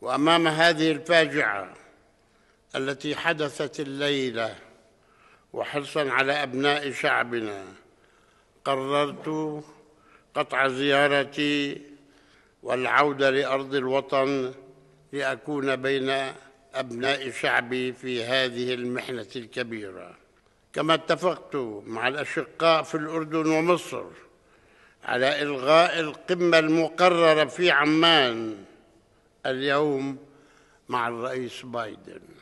وامام هذه الفاجعه التي حدثت الليله وحرصا على ابناء شعبنا قررت قطع زيارتي والعوده لارض الوطن لاكون بين ابناء شعبي في هذه المحنه الكبيره كما اتفقت مع الاشقاء في الاردن ومصر على الغاء القمه المقرره في عمان اليوم مع الرئيس بايدن